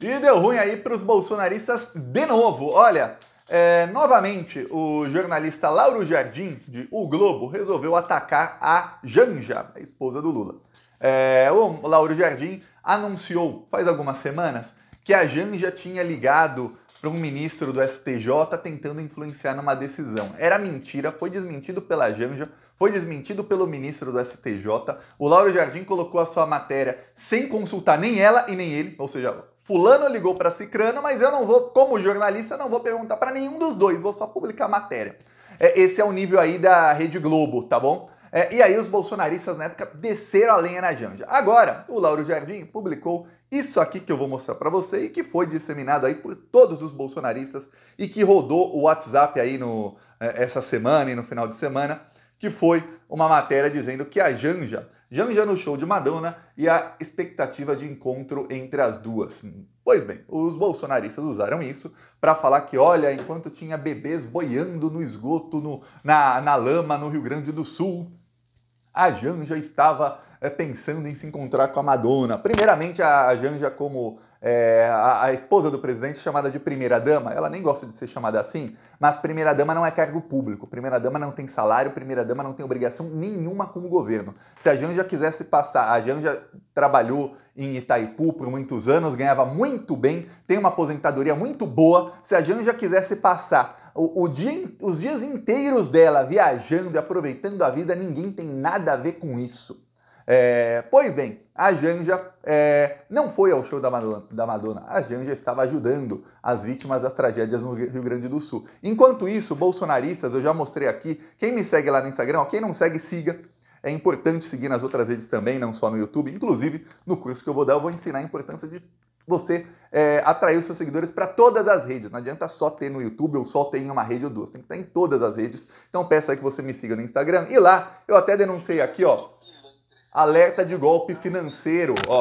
E deu ruim aí para os bolsonaristas de novo. Olha, é, novamente o jornalista Lauro Jardim, de O Globo, resolveu atacar a Janja, a esposa do Lula. É, o Lauro Jardim anunciou faz algumas semanas que a Janja tinha ligado para um ministro do STJ tentando influenciar numa decisão. Era mentira, foi desmentido pela Janja, foi desmentido pelo ministro do STJ. O Lauro Jardim colocou a sua matéria sem consultar nem ela e nem ele, ou seja, Fulano ligou para Cicrano, mas eu não vou, como jornalista, não vou perguntar para nenhum dos dois, vou só publicar a matéria. É, esse é o nível aí da Rede Globo, tá bom? É, e aí os bolsonaristas na época desceram a lenha na Janja. Agora, o Lauro Jardim publicou isso aqui que eu vou mostrar para você e que foi disseminado aí por todos os bolsonaristas e que rodou o WhatsApp aí no, é, essa semana e no final de semana, que foi uma matéria dizendo que a Janja Janja no show de Madonna e a expectativa de encontro entre as duas. Pois bem, os bolsonaristas usaram isso para falar que, olha, enquanto tinha bebês boiando no esgoto, no, na, na lama, no Rio Grande do Sul, a Janja estava é, pensando em se encontrar com a Madonna. Primeiramente, a Janja, como é, a, a, esposa do presidente, chamada de primeira-dama, ela nem gosta de ser chamada assim, mas primeira-dama não é cargo público, primeira-dama não tem salário, primeira-dama não tem obrigação nenhuma com o governo. Se a Janja quisesse passar, a Janja trabalhou em Itaipu por muitos anos, ganhava muito bem, tem uma aposentadoria muito boa, se a Janja quisesse passar o, o dia, os dias inteiros dela viajando e aproveitando a vida, ninguém tem nada a ver com isso. É, pois bem, a Janja é, não foi ao show da Madonna, da Madonna. A Janja estava ajudando as vítimas das tragédias no Rio Grande do Sul. Enquanto isso, bolsonaristas, eu já mostrei aqui. Quem me segue lá no Instagram, ó, quem não segue, siga. É importante seguir nas outras redes também, não só no YouTube. Inclusive, no curso que eu vou dar, eu vou ensinar a importância de você é, atrair os seus seguidores para todas as redes. Não adianta só ter no YouTube ou só ter em uma rede ou duas. Tem que estar em todas as redes. Então peço aí que você me siga no Instagram. E lá, eu até denunciei aqui, ó Alerta de golpe financeiro, ó.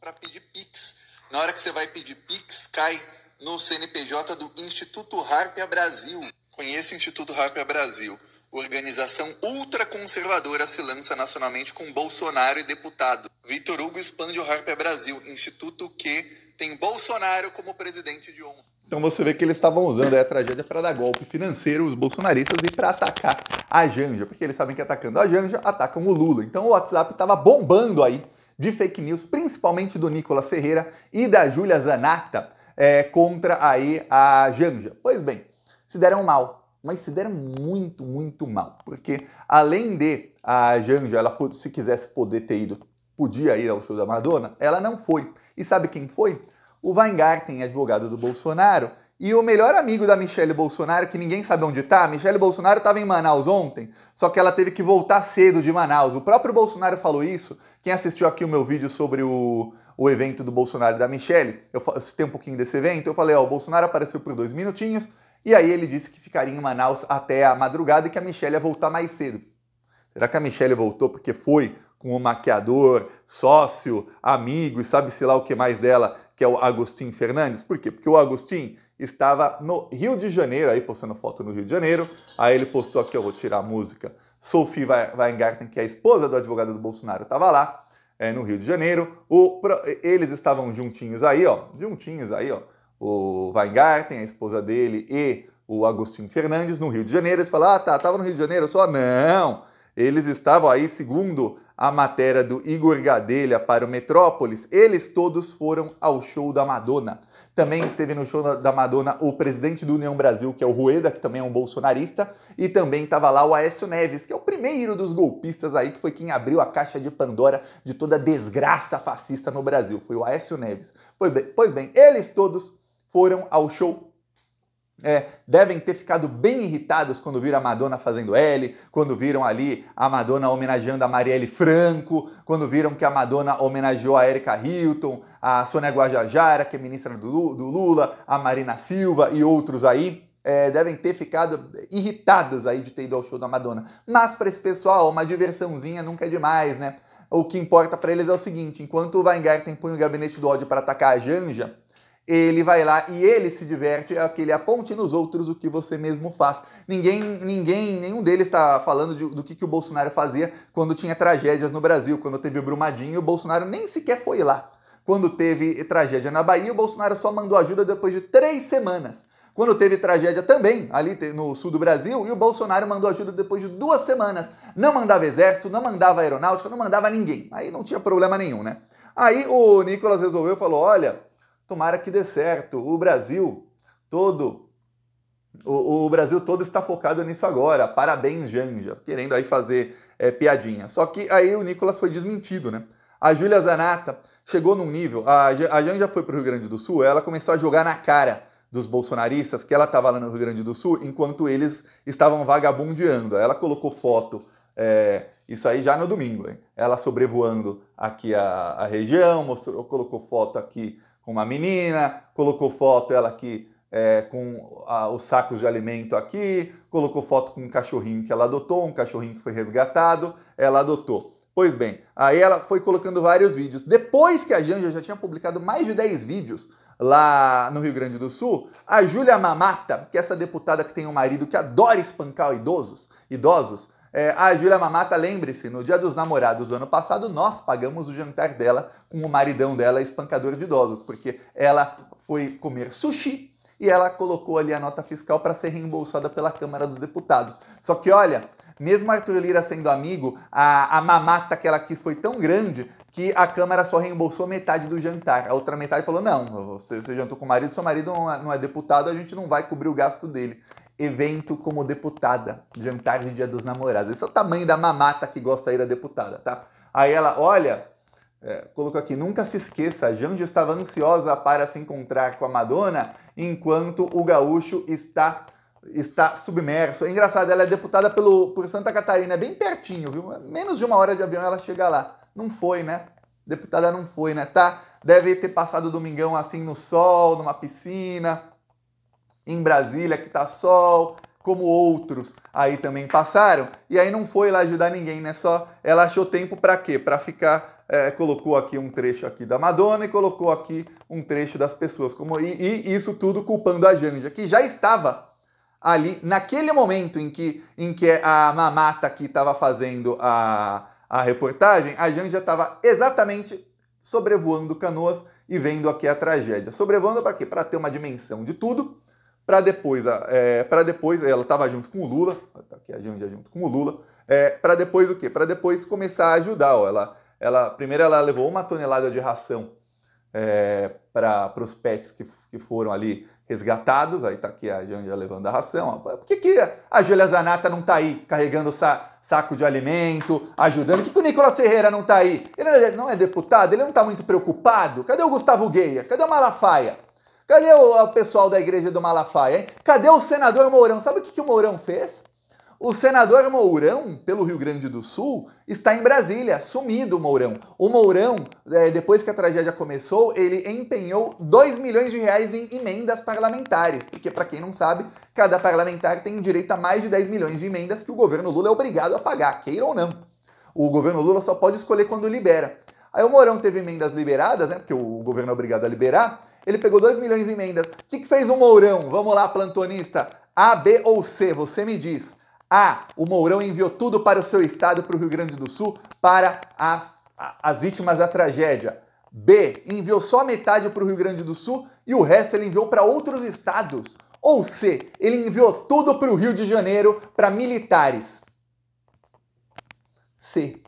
para pedir Pix. Na hora que você vai pedir Pix, cai no CNPJ do Instituto Harpia Brasil. Conheça o Instituto Harpia Brasil. Organização ultraconservadora se lança nacionalmente com Bolsonaro e deputado. Vitor Hugo expande o Harpia Brasil, instituto que tem Bolsonaro como presidente de honra. Então você vê que eles estavam usando a tragédia para dar golpe financeiro os bolsonaristas e para atacar a Janja, porque eles sabem que atacando a Janja atacam o Lula. Então o WhatsApp estava bombando aí de fake news, principalmente do Nicolas Ferreira e da Júlia Zanata é, contra aí a Janja. Pois bem, se deram mal, mas se deram muito, muito mal, porque além de a Janja, ela se quisesse poder ter ido, podia ir ao show da Madonna, ela não foi. E sabe quem foi? O Weingarten, advogado do Bolsonaro, e o melhor amigo da Michelle Bolsonaro, que ninguém sabe onde está, Michelle Bolsonaro estava em Manaus ontem, só que ela teve que voltar cedo de Manaus. O próprio Bolsonaro falou isso. Quem assistiu aqui o meu vídeo sobre o, o evento do Bolsonaro e da Michelle, eu, eu citei um pouquinho desse evento, eu falei, ó, o Bolsonaro apareceu por dois minutinhos, e aí ele disse que ficaria em Manaus até a madrugada e que a Michelle ia voltar mais cedo. Será que a Michelle voltou porque foi com o maquiador, sócio, amigo e sabe-se lá o que mais dela que é o Agostinho Fernandes. Por quê? Porque o Agostinho estava no Rio de Janeiro, aí postando foto no Rio de Janeiro. Aí ele postou aqui, eu vou tirar a música. Sophie Weingarten, que é a esposa do advogado do Bolsonaro, estava lá é, no Rio de Janeiro. O, eles estavam juntinhos aí, ó, juntinhos aí, ó. O Weingarten, a esposa dele e o Agostinho Fernandes no Rio de Janeiro. Eles falaram, ah, tá, estava no Rio de Janeiro só. Não, eles estavam aí, segundo a matéria do Igor Gadelha para o Metrópolis, eles todos foram ao show da Madonna. Também esteve no show da Madonna o presidente do União Brasil, que é o Rueda, que também é um bolsonarista, e também estava lá o Aécio Neves, que é o primeiro dos golpistas aí, que foi quem abriu a caixa de Pandora de toda a desgraça fascista no Brasil. Foi o Aécio Neves. Pois bem, pois bem eles todos foram ao show é, devem ter ficado bem irritados quando viram a Madonna fazendo L, quando viram ali a Madonna homenageando a Marielle Franco, quando viram que a Madonna homenageou a Erika Hilton, a Sônia Guajajara, que é ministra do, Lula, a Marina Silva e outros aí. É, devem ter ficado irritados aí de ter ido ao show da Madonna. Mas para esse pessoal, uma diversãozinha nunca é demais, né? O que importa para eles é o seguinte: enquanto o Weingarten punha o gabinete do ódio para atacar a Janja, ele vai lá e ele se diverte, é aquele aponte nos outros o que você mesmo faz. Ninguém, ninguém, nenhum deles está falando de, do que, que o Bolsonaro fazia quando tinha tragédias no Brasil, quando teve o Brumadinho, o Bolsonaro nem sequer foi lá. Quando teve tragédia na Bahia, o Bolsonaro só mandou ajuda depois de três semanas. Quando teve tragédia também, ali no sul do Brasil, e o Bolsonaro mandou ajuda depois de duas semanas. Não mandava exército, não mandava aeronáutica, não mandava ninguém. Aí não tinha problema nenhum, né? Aí o Nicolas resolveu e falou: olha, Tomara que dê certo. O Brasil todo, o, o Brasil todo está focado nisso agora. Parabéns, Janja, querendo aí fazer é, piadinha. Só que aí o Nicolas foi desmentido, né? A Júlia Zanata chegou num nível. A, a Janja foi para o Rio Grande do Sul, ela começou a jogar na cara dos bolsonaristas que ela estava lá no Rio Grande do Sul enquanto eles estavam vagabundeando. Ela colocou foto, é, isso aí já no domingo, hein? ela sobrevoando aqui a, a região, mostrou, colocou foto aqui com uma menina, colocou foto ela aqui é, com a, os sacos de alimento aqui, colocou foto com um cachorrinho que ela adotou, um cachorrinho que foi resgatado, ela adotou. Pois bem, aí ela foi colocando vários vídeos. Depois que a Janja já tinha publicado mais de 10 vídeos lá no Rio Grande do Sul, a Júlia Mamata, que é essa deputada que tem um marido que adora espancar idosos, idosos, é, a ah, Júlia Mamata, lembre-se, no dia dos namorados do ano passado, nós pagamos o jantar dela com o maridão dela, espancador de idosos, porque ela foi comer sushi e ela colocou ali a nota fiscal para ser reembolsada pela Câmara dos Deputados. Só que olha, mesmo Arthur Lira sendo amigo, a, a mamata que ela quis foi tão grande que a Câmara só reembolsou metade do jantar. A outra metade falou: não, você, você jantou com o marido, seu marido não é, não é deputado, a gente não vai cobrir o gasto dele evento como deputada, jantar de Dia dos Namorados. Esse é o tamanho da mamata que gosta aí da deputada, tá? Aí ela, olha, é, colocou aqui, nunca se esqueça, Jandy estava ansiosa para se encontrar com a Madonna, enquanto o gaúcho está está submerso. É engraçado, ela é deputada pelo, por Santa Catarina, é bem pertinho, viu? Menos de uma hora de avião ela chega lá. Não foi, né? Deputada não foi, né? Tá? Deve ter passado o domingão assim no sol, numa piscina, em Brasília, que tá sol, como outros aí também passaram, e aí não foi lá ajudar ninguém, né? Só ela achou tempo para quê? Para ficar, é, colocou aqui um trecho aqui da Madonna e colocou aqui um trecho das pessoas, como e, e isso tudo culpando a Janja, que já estava ali naquele momento em que em que a mamata aqui estava fazendo a, a reportagem, a Janja estava exatamente sobrevoando Canoas e vendo aqui a tragédia. Sobrevoando para quê? Para ter uma dimensão de tudo para depois, é, para depois ela estava junto com o Lula, tá aqui a Janja junto com o Lula, é, para depois o quê? Para depois começar a ajudar. Ó, ela, ela, primeiro ela levou uma tonelada de ração é, para os pets que, que foram ali resgatados. Aí está aqui a Janja levando a ração. Por que, que a Júlia Zanata não está aí carregando sa saco de alimento, ajudando? Por que, que o Nicolas Ferreira não está aí? Ele não é deputado? Ele não está muito preocupado? Cadê o Gustavo Gueia? Cadê o Malafaia? Cadê o, o pessoal da igreja do Malafaia, hein? Cadê o senador Mourão? Sabe o que, que o Mourão fez? O senador Mourão, pelo Rio Grande do Sul, está em Brasília, sumido o Mourão. O Mourão, é, depois que a tragédia começou, ele empenhou 2 milhões de reais em emendas parlamentares, porque, para quem não sabe, cada parlamentar tem direito a mais de 10 milhões de emendas que o governo Lula é obrigado a pagar, queira ou não. O governo Lula só pode escolher quando libera. Aí o Mourão teve emendas liberadas, né? Porque o governo é obrigado a liberar ele pegou 2 milhões em emendas. O que, que fez o Mourão? Vamos lá, plantonista. A, B ou C? Você me diz. A, o Mourão enviou tudo para o seu estado, para o Rio Grande do Sul, para as, as vítimas da tragédia. B, enviou só metade para o Rio Grande do Sul e o resto ele enviou para outros estados. Ou C, ele enviou tudo para o Rio de Janeiro para militares. C.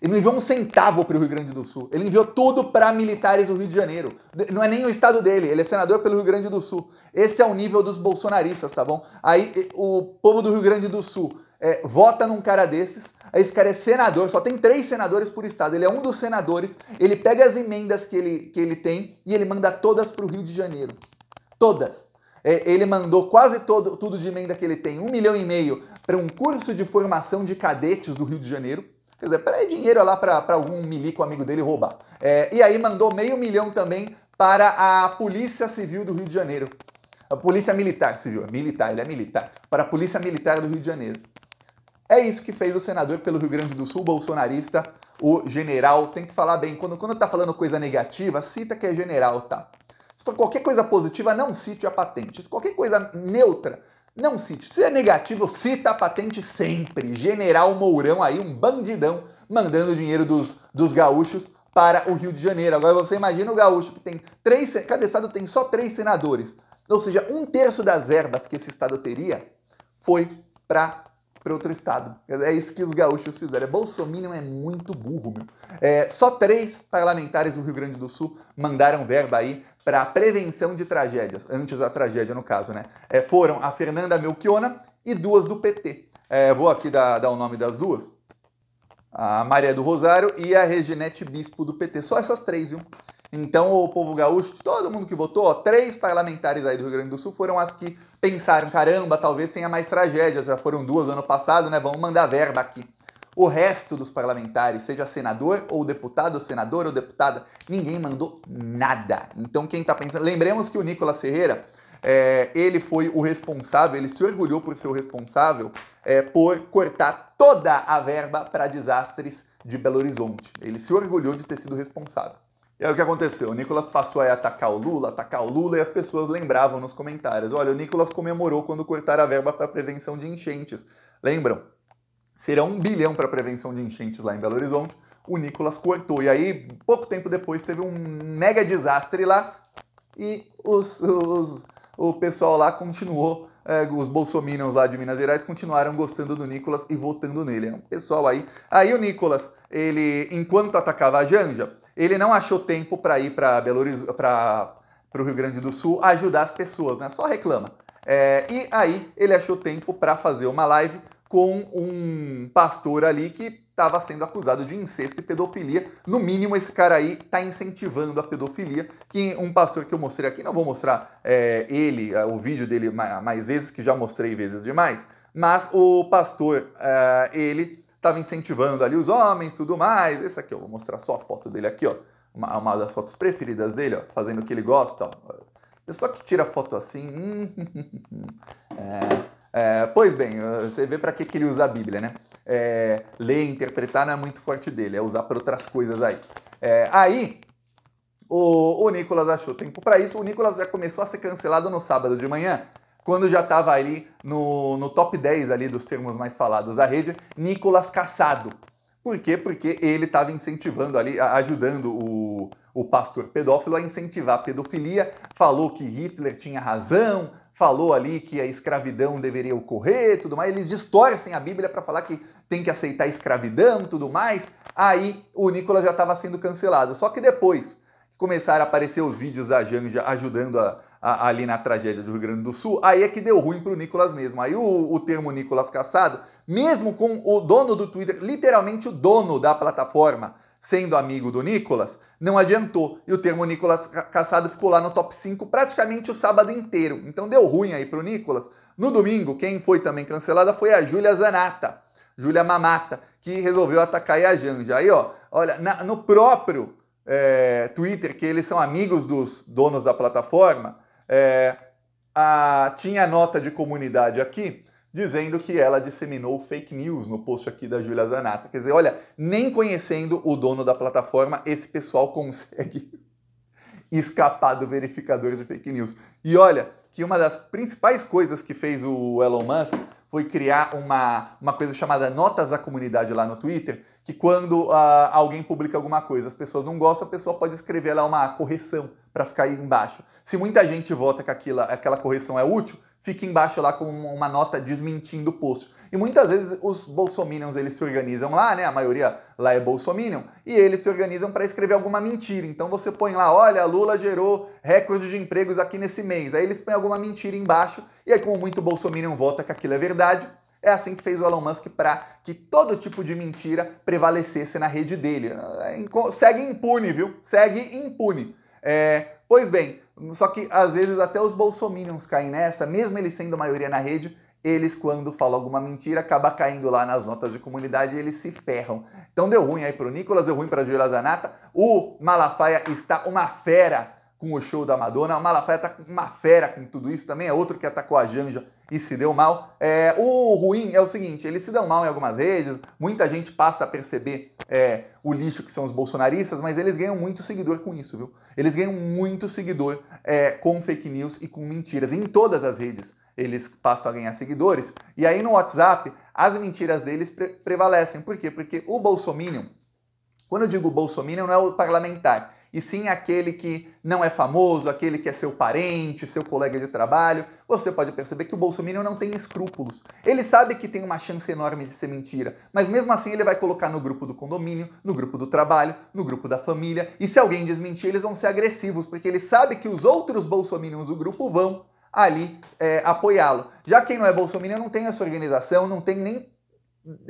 Ele não enviou um centavo para o Rio Grande do Sul. Ele enviou tudo para militares do Rio de Janeiro. Não é nem o estado dele, ele é senador pelo Rio Grande do Sul. Esse é o nível dos bolsonaristas, tá bom? Aí o povo do Rio Grande do Sul é, vota num cara desses. Esse cara é senador, só tem três senadores por estado. Ele é um dos senadores. Ele pega as emendas que ele, que ele tem e ele manda todas para o Rio de Janeiro. Todas. É, ele mandou quase todo, tudo de emenda que ele tem, um milhão e meio, para um curso de formação de cadetes do Rio de Janeiro. Quer dizer, para dinheiro é lá para algum milico amigo dele roubar. É, e aí mandou meio milhão também para a Polícia Civil do Rio de Janeiro. A Polícia Militar Civil, é militar, ele é militar. Para a Polícia Militar do Rio de Janeiro. É isso que fez o senador pelo Rio Grande do Sul, bolsonarista, o general. Tem que falar bem. Quando, quando tá falando coisa negativa, cita que é general, tá? Se for qualquer coisa positiva, não cite a patente. Se qualquer coisa neutra, não cite. Se é negativo, cita a patente sempre. General Mourão aí, um bandidão, mandando dinheiro dos, dos gaúchos para o Rio de Janeiro. Agora você imagina o gaúcho que tem três. Cada estado tem só três senadores. Ou seja, um terço das verbas que esse estado teria foi para para outro estado. É isso que os gaúchos fizeram. É, Bolsonaro é muito burro, meu. É, só três parlamentares do Rio Grande do Sul mandaram verba aí para a prevenção de tragédias, antes da tragédia no caso, né? É, foram a Fernanda Melchiona e duas do PT. É, vou aqui dar, dar o nome das duas. A Maria do Rosário e a Reginete Bispo do PT. Só essas três, viu? Então, o povo gaúcho, todo mundo que votou, ó, três parlamentares aí do Rio Grande do Sul foram as que pensaram: caramba, talvez tenha mais tragédias. Já foram duas ano passado, né? Vamos mandar verba aqui. O resto dos parlamentares, seja senador ou deputado, senador ou deputada, ninguém mandou nada. Então quem está pensando, lembremos que o Nicolas Ferreira, é, ele foi o responsável, ele se orgulhou por ser o responsável é, por cortar toda a verba para desastres de Belo Horizonte. Ele se orgulhou de ter sido responsável. E aí o que aconteceu? O Nicolas passou a atacar o Lula, atacar o Lula, e as pessoas lembravam nos comentários. Olha, o Nicolas comemorou quando cortaram a verba para prevenção de enchentes. Lembram? será um bilhão para prevenção de enchentes lá em Belo Horizonte. O Nicolas cortou. E aí, pouco tempo depois, teve um mega desastre lá e os, os o pessoal lá continuou, é, os bolsominions lá de Minas Gerais continuaram gostando do Nicolas e votando nele. É um pessoal aí. Aí o Nicolas, ele, enquanto atacava a Janja, ele não achou tempo para ir para Belo Horizonte, para o Rio Grande do Sul ajudar as pessoas, né? Só reclama. É, e aí ele achou tempo para fazer uma live com um pastor ali que estava sendo acusado de incesto e pedofilia. No mínimo, esse cara aí está incentivando a pedofilia. Que um pastor que eu mostrei aqui, não vou mostrar é, ele, é, o vídeo dele mais vezes, que já mostrei vezes demais, mas o pastor, é, ele estava incentivando ali os homens, tudo mais. Esse aqui, eu vou mostrar só a foto dele aqui, ó. Uma, uma das fotos preferidas dele, ó, fazendo o que ele gosta. Ó. Pessoa que tira foto assim. Hum, é é, pois bem, eh, você vê para que, que ele usa a Bíblia, né? É, ler interpretar não é muito forte dele, é usar para outras coisas aí. É, aí, o, o Nicolas achou tempo para isso. O Nicolas já começou a ser cancelado no sábado de manhã, quando já estava ali no, no top 10 ali dos termos mais falados da rede, Nicolas Caçado. Por quê? Porque ele estava incentivando ali, ajudando o, o pastor pedófilo a incentivar a pedofilia, falou que Hitler tinha razão, falou ali que a escravidão deveria ocorrer, tudo mais. Eles distorcem a Bíblia para falar que tem que aceitar a escravidão, tudo mais. Aí o Nicolas já estava sendo cancelado. Só que depois começaram a aparecer os vídeos da Janja ajudando a, a, ali na tragédia do Rio Grande do Sul, aí é que deu ruim para o Nicolas mesmo. Aí o, o termo Nicolas Caçado, mesmo com o dono do Twitter, literalmente o dono da plataforma, sendo amigo do Nicolas, não adiantou. E o termo Nicolas caçado ficou lá no top 5 praticamente o sábado inteiro. Então deu ruim aí pro Nicolas. No domingo, quem foi também cancelada foi a Júlia Zanata, Júlia Mamata, que resolveu atacar a Janja. Aí, ó, olha, na, no próprio é, Twitter, que eles são amigos dos donos da plataforma, é, a, tinha nota de comunidade aqui dizendo que ela disseminou fake news no post aqui da Júlia Zanata. Quer dizer, olha, nem conhecendo o dono da plataforma, esse pessoal consegue escapar do verificador de fake news. E olha, que uma das principais coisas que fez o Elon Musk foi criar uma, uma coisa chamada Notas à Comunidade lá no Twitter, que quando uh, alguém publica alguma coisa, as pessoas não gostam, a pessoa pode escrever lá uma correção para ficar aí embaixo. Se muita gente vota que aquilo, aquela correção é útil, fica embaixo lá com uma nota desmentindo o post. E muitas vezes os bolsominions eles se organizam lá, né? A maioria lá é bolsominion, e eles se organizam para escrever alguma mentira. Então você põe lá, olha, Lula gerou recorde de empregos aqui nesse mês. Aí eles põem alguma mentira embaixo, e aí como muito bolsominion vota que aquilo é verdade, é assim que fez o Elon Musk para que todo tipo de mentira prevalecesse na rede dele. É, é, segue impune, viu? Segue impune. É, Pois bem, só que às vezes até os bolsominions caem nessa, mesmo eles sendo maioria na rede, eles quando falam alguma mentira acaba caindo lá nas notas de comunidade e eles se ferram. Então deu ruim aí pro Nicolas, deu ruim pra Julia Zanata. O Malafaia está uma fera com o show da Madonna. A Malafaia tá com uma fera com tudo isso, também é outro que atacou tá a Janja e se deu mal. É, o ruim é o seguinte, eles se dão mal em algumas redes, muita gente passa a perceber é, o lixo que são os bolsonaristas, mas eles ganham muito seguidor com isso, viu? Eles ganham muito seguidor é, com fake news e com mentiras, em todas as redes eles passam a ganhar seguidores. E aí no WhatsApp, as mentiras deles pre prevalecem. Por quê? Porque o bolsominion, quando eu digo bolsominion, não é o parlamentar, e sim aquele que não é famoso, aquele que é seu parente, seu colega de trabalho, você pode perceber que o Bolsonaro não tem escrúpulos. Ele sabe que tem uma chance enorme de ser mentira, mas mesmo assim ele vai colocar no grupo do condomínio, no grupo do trabalho, no grupo da família, e se alguém desmentir, eles vão ser agressivos, porque ele sabe que os outros bolsominions do grupo vão ali é, apoiá-lo. Já quem não é bolsominion não tem essa organização, não tem nem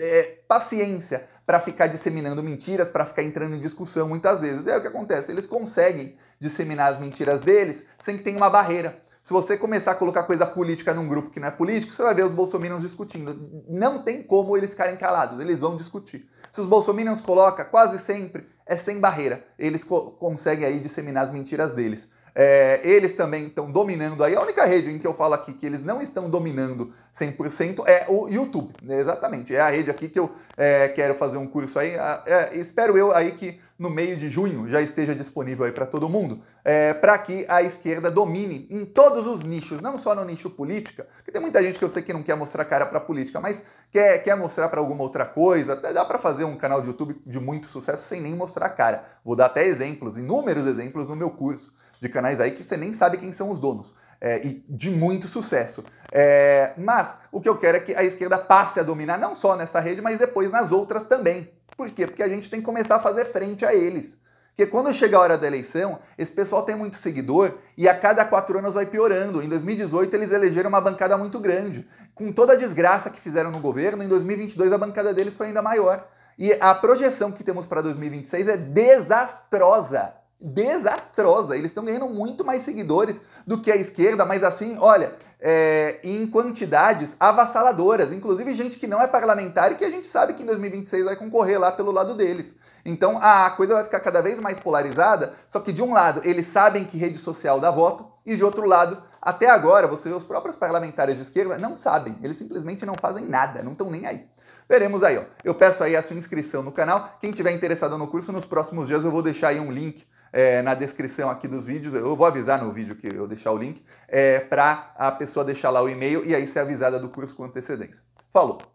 é, paciência para ficar disseminando mentiras, para ficar entrando em discussão muitas vezes. É o que acontece, eles conseguem disseminar as mentiras deles sem que tenha uma barreira. Se você começar a colocar coisa política num grupo que não é político, você vai ver os bolsominions discutindo. Não tem como eles ficarem calados, eles vão discutir. Se os bolsominions colocam, quase sempre, é sem barreira. Eles co conseguem aí disseminar as mentiras deles. É, eles também estão dominando aí. A única rede em que eu falo aqui que eles não estão dominando 100% é o YouTube. Né? Exatamente. É a rede aqui que eu é, quero fazer um curso aí. É, espero eu aí que no meio de junho já esteja disponível aí para todo mundo, é, para que a esquerda domine em todos os nichos, não só no nicho política, porque tem muita gente que eu sei que não quer mostrar cara para política, mas quer, quer mostrar para alguma outra coisa, até dá para fazer um canal de YouTube de muito sucesso sem nem mostrar cara. Vou dar até exemplos, inúmeros exemplos no meu curso de canais aí que você nem sabe quem são os donos. É, e de muito sucesso. É, mas o que eu quero é que a esquerda passe a dominar não só nessa rede, mas depois nas outras também. Por quê? Porque a gente tem que começar a fazer frente a eles. Porque quando chega a hora da eleição, esse pessoal tem muito seguidor e a cada quatro anos vai piorando. Em 2018, eles elegeram uma bancada muito grande. Com toda a desgraça que fizeram no governo, em 2022 a bancada deles foi ainda maior. E a projeção que temos para 2026 é desastrosa desastrosa. Eles estão ganhando muito mais seguidores do que a esquerda, mas assim, olha, é, em quantidades avassaladoras, inclusive gente que não é parlamentar e que a gente sabe que em 2026 vai concorrer lá pelo lado deles. Então a coisa vai ficar cada vez mais polarizada, só que de um lado eles sabem que rede social dá voto, e de outro lado, até agora, você vê os próprios parlamentares de esquerda não sabem, eles simplesmente não fazem nada, não estão nem aí. Veremos aí, ó. Eu peço aí a sua inscrição no canal. Quem tiver interessado no curso, nos próximos dias eu vou deixar aí um link é, na descrição aqui dos vídeos. Eu vou avisar no vídeo que eu deixar o link, é, para a pessoa deixar lá o e-mail e aí ser avisada do curso com antecedência. Falou!